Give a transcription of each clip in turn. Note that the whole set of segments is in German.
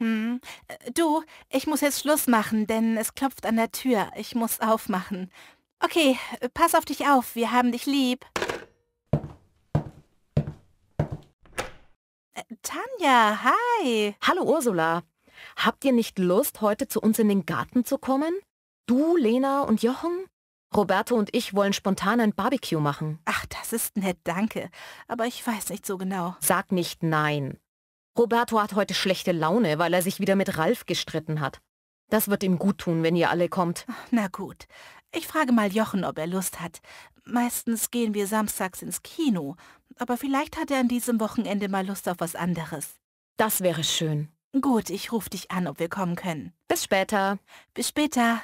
Hm. Äh, du, ich muss jetzt Schluss machen, denn es klopft an der Tür. Ich muss aufmachen. Okay, äh, pass auf dich auf. Wir haben dich lieb. Äh, Tanja, hi. Hallo Ursula. Habt ihr nicht Lust, heute zu uns in den Garten zu kommen? Du, Lena und Jochen? Roberto und ich wollen spontan ein Barbecue machen. Ach, das ist nett, danke. Aber ich weiß nicht so genau. Sag nicht nein. Roberto hat heute schlechte Laune, weil er sich wieder mit Ralf gestritten hat. Das wird ihm gut tun, wenn ihr alle kommt. Na gut. Ich frage mal Jochen, ob er Lust hat. Meistens gehen wir samstags ins Kino, aber vielleicht hat er an diesem Wochenende mal Lust auf was anderes. Das wäre schön. Gut, ich rufe dich an, ob wir kommen können. Bis später. Bis später.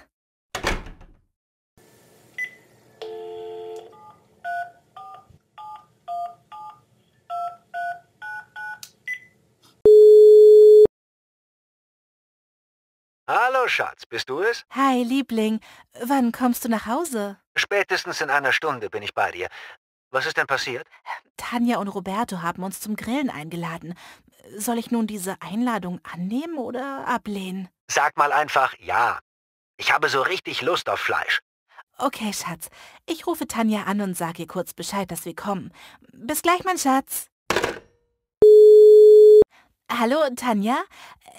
Hallo, Schatz, bist du es? Hi, Liebling. Wann kommst du nach Hause? Spätestens in einer Stunde bin ich bei dir. Was ist denn passiert? Tanja und Roberto haben uns zum Grillen eingeladen. Soll ich nun diese Einladung annehmen oder ablehnen? Sag mal einfach ja. Ich habe so richtig Lust auf Fleisch. Okay, Schatz. Ich rufe Tanja an und sage ihr kurz Bescheid, dass wir kommen. Bis gleich, mein Schatz. Hallo, Tanja.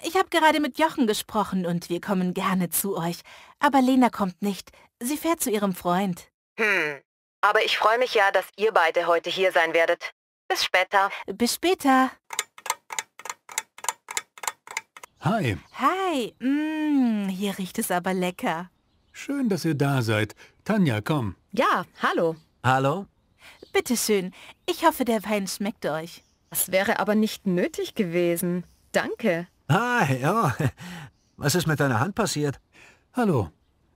Ich habe gerade mit Jochen gesprochen und wir kommen gerne zu euch. Aber Lena kommt nicht. Sie fährt zu ihrem Freund. Hm. Aber ich freue mich ja, dass ihr beide heute hier sein werdet. Bis später. Bis später. Hi. Hi. Mmh, hier riecht es aber lecker. Schön, dass ihr da seid. Tanja, komm. Ja, hallo. Hallo. Bitteschön. Ich hoffe, der Wein schmeckt euch. Das wäre aber nicht nötig gewesen. Danke. Ah, ja. Was ist mit deiner Hand passiert? Hallo.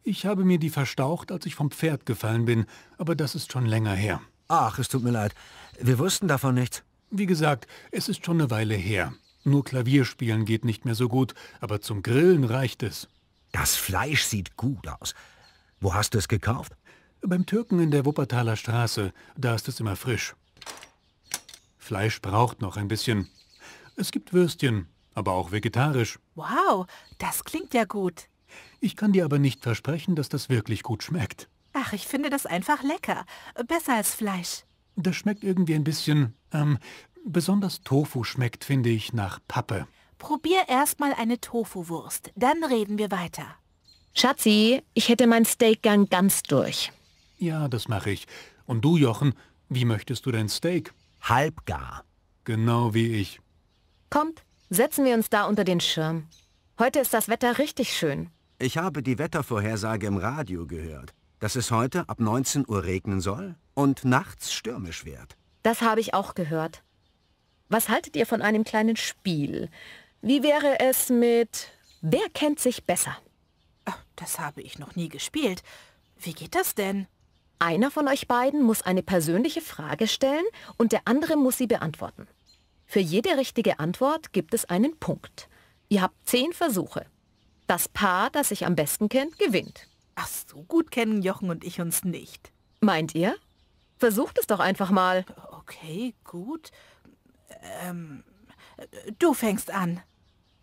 Ich habe mir die verstaucht, als ich vom Pferd gefallen bin, aber das ist schon länger her. Ach, es tut mir leid. Wir wussten davon nichts. Wie gesagt, es ist schon eine Weile her. Nur Klavierspielen geht nicht mehr so gut, aber zum Grillen reicht es. Das Fleisch sieht gut aus. Wo hast du es gekauft? Beim Türken in der Wuppertaler Straße. Da ist es immer frisch. Fleisch braucht noch ein bisschen. Es gibt Würstchen, aber auch vegetarisch. Wow, das klingt ja gut. Ich kann dir aber nicht versprechen, dass das wirklich gut schmeckt. Ach, ich finde das einfach lecker. Besser als Fleisch. Das schmeckt irgendwie ein bisschen, ähm, besonders Tofu schmeckt, finde ich, nach Pappe. Probier erstmal eine Tofu-Wurst, dann reden wir weiter. Schatzi, ich hätte mein Steakgang ganz durch. Ja, das mache ich. Und du, Jochen, wie möchtest du dein Steak? halbgar. Genau wie ich. Kommt, setzen wir uns da unter den Schirm. Heute ist das Wetter richtig schön. Ich habe die Wettervorhersage im Radio gehört, dass es heute ab 19 Uhr regnen soll und nachts stürmisch wird. Das habe ich auch gehört. Was haltet ihr von einem kleinen Spiel? Wie wäre es mit Wer kennt sich besser? Das habe ich noch nie gespielt. Wie geht das denn? Einer von euch beiden muss eine persönliche Frage stellen und der andere muss sie beantworten. Für jede richtige Antwort gibt es einen Punkt. Ihr habt zehn Versuche. Das Paar, das sich am besten kennt, gewinnt. Ach, so gut kennen Jochen und ich uns nicht. Meint ihr? Versucht es doch einfach mal. Okay, gut. Ähm, du fängst an.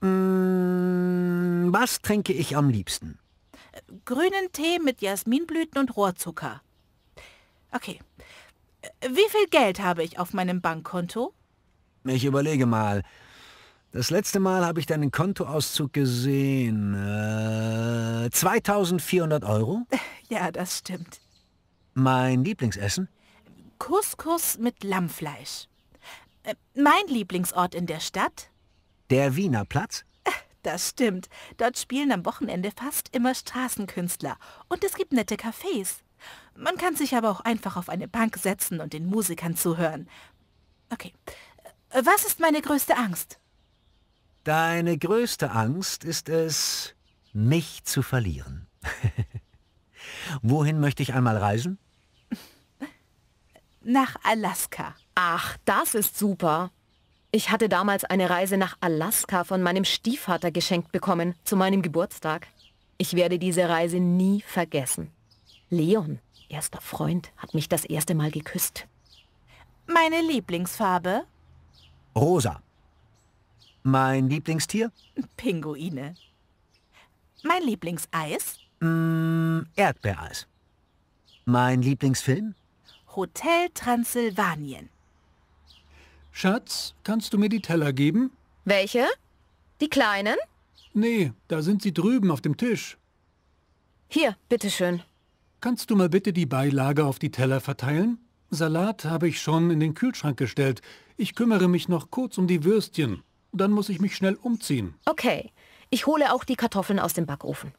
Mm, was trinke ich am liebsten? Grünen Tee mit Jasminblüten und Rohrzucker. Okay. Äh, wie viel Geld habe ich auf meinem Bankkonto? Ich überlege mal. Das letzte Mal habe ich deinen Kontoauszug gesehen. Äh, 2400 Euro? Äh, ja, das stimmt. Mein Lieblingsessen? Couscous mit Lammfleisch. Äh, mein Lieblingsort in der Stadt? Der Wiener Platz? Das stimmt. Dort spielen am Wochenende fast immer Straßenkünstler. Und es gibt nette Cafés. Man kann sich aber auch einfach auf eine Bank setzen und den Musikern zuhören. Okay. Was ist meine größte Angst? Deine größte Angst ist es, mich zu verlieren. Wohin möchte ich einmal reisen? Nach Alaska. Ach, das ist super. Ich hatte damals eine Reise nach Alaska von meinem Stiefvater geschenkt bekommen, zu meinem Geburtstag. Ich werde diese Reise nie vergessen. Leon, erster Freund, hat mich das erste Mal geküsst. Meine Lieblingsfarbe? Rosa. Mein Lieblingstier? Pinguine. Mein Lieblingseis? Mm, Erdbeereis. Mein Lieblingsfilm? Hotel Transsilvanien. Schatz, kannst du mir die Teller geben? Welche? Die kleinen? Nee, da sind sie drüben auf dem Tisch. Hier, bitteschön. Kannst du mal bitte die Beilage auf die Teller verteilen? Salat habe ich schon in den Kühlschrank gestellt. Ich kümmere mich noch kurz um die Würstchen. Dann muss ich mich schnell umziehen. Okay, ich hole auch die Kartoffeln aus dem Backofen.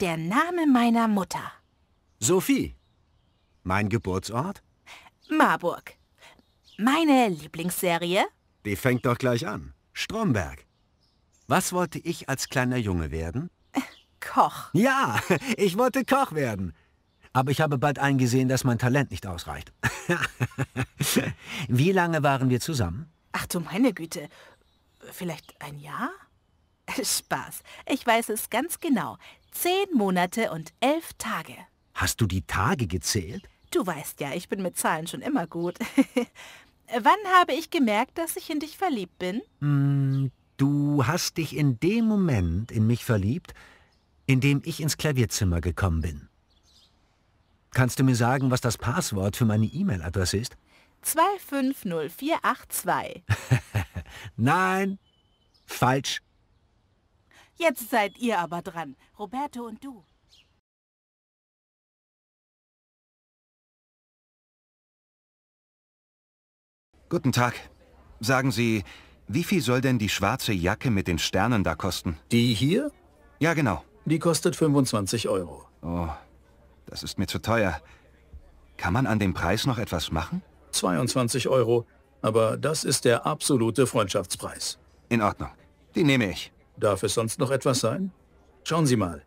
Der Name meiner Mutter. Sophie. Mein Geburtsort? Marburg. Meine Lieblingsserie? Die fängt doch gleich an. Stromberg. Was wollte ich als kleiner Junge werden? Koch. Ja, ich wollte Koch werden. Aber ich habe bald eingesehen, dass mein Talent nicht ausreicht. Wie lange waren wir zusammen? Ach du meine Güte, vielleicht ein Jahr? Spaß, ich weiß es ganz genau. Zehn Monate und elf Tage. Hast du die Tage gezählt? Du weißt ja, ich bin mit Zahlen schon immer gut. Wann habe ich gemerkt, dass ich in dich verliebt bin? Mm, du hast dich in dem Moment in mich verliebt, in dem ich ins Klavierzimmer gekommen bin. Kannst du mir sagen, was das Passwort für meine E-Mail-Adresse ist? 250482. Nein, falsch. Jetzt seid ihr aber dran, Roberto und du. Guten Tag. Sagen Sie, wie viel soll denn die schwarze Jacke mit den Sternen da kosten? Die hier? Ja, genau. Die kostet 25 Euro. Oh, das ist mir zu teuer. Kann man an dem Preis noch etwas machen? 22 Euro, aber das ist der absolute Freundschaftspreis. In Ordnung, die nehme ich. Darf es sonst noch etwas sein? Schauen Sie mal,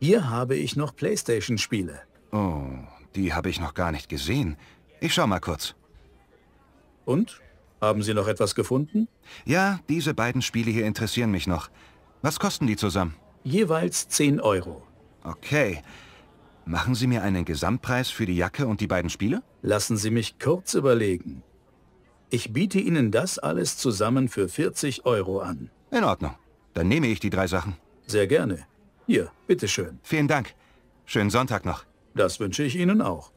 hier habe ich noch Playstation-Spiele. Oh, die habe ich noch gar nicht gesehen. Ich schau mal kurz. Und? Haben Sie noch etwas gefunden? Ja, diese beiden Spiele hier interessieren mich noch. Was kosten die zusammen? Jeweils 10 Euro. Okay. Machen Sie mir einen Gesamtpreis für die Jacke und die beiden Spiele? Lassen Sie mich kurz überlegen. Ich biete Ihnen das alles zusammen für 40 Euro an. In Ordnung. Dann nehme ich die drei Sachen. Sehr gerne. Hier, bitteschön. Vielen Dank. Schönen Sonntag noch. Das wünsche ich Ihnen auch.